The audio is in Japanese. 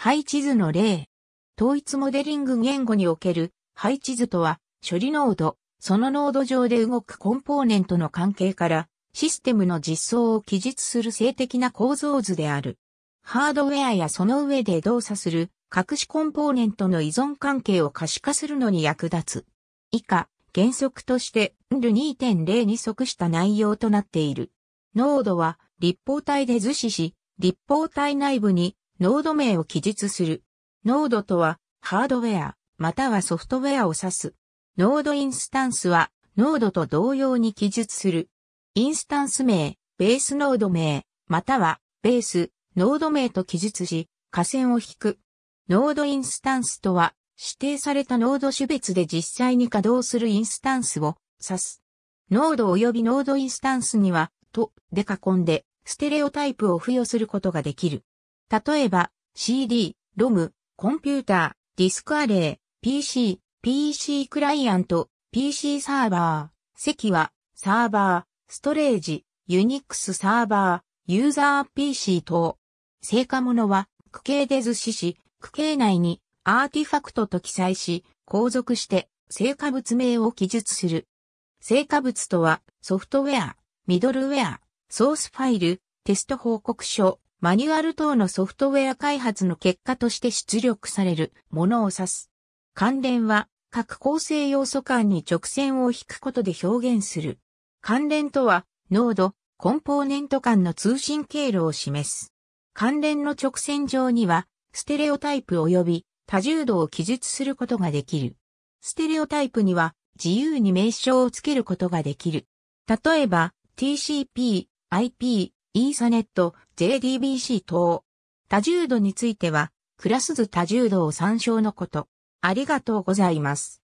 配置図の例。統一モデリング言語における配置図とは、処理ノード、そのノード上で動くコンポーネントの関係から、システムの実装を記述する性的な構造図である。ハードウェアやその上で動作する隠しコンポーネントの依存関係を可視化するのに役立つ。以下、原則として NL2.0 に即した内容となっている。ノードは立方体で図示し、立方体内部にノード名を記述する。ノードとは、ハードウェア、またはソフトウェアを指す。ノードインスタンスは、ノードと同様に記述する。インスタンス名、ベースノード名、または、ベース、ノード名と記述し、下線を引く。ノードインスタンスとは、指定されたノード種別で実際に稼働するインスタンスを指す。ノード及びノードインスタンスには、とで囲んで、ステレオタイプを付与することができる。例えば、CD、ROM、コンピューター、ディスクアレイ、PC、PC クライアント、PC サーバー、席は、サーバー、ストレージ、ユニックスサーバー、ユーザー PC 等。成果物は、区形で図示し、区形内にアーティファクトと記載し、後続して成果物名を記述する。成果物とは、ソフトウェア、ミドルウェア、ソースファイル、テスト報告書、マニュアル等のソフトウェア開発の結果として出力されるものを指す。関連は、各構成要素間に直線を引くことで表現する。関連とは、ノード、コンポーネント間の通信経路を示す。関連の直線上には、ステレオタイプ及び多重度を記述することができる。ステレオタイプには、自由に名称をつけることができる。例えば、TCP、IP、イーサネット、JDBC 等。多重度については、クラス図多重度を参照のこと。ありがとうございます。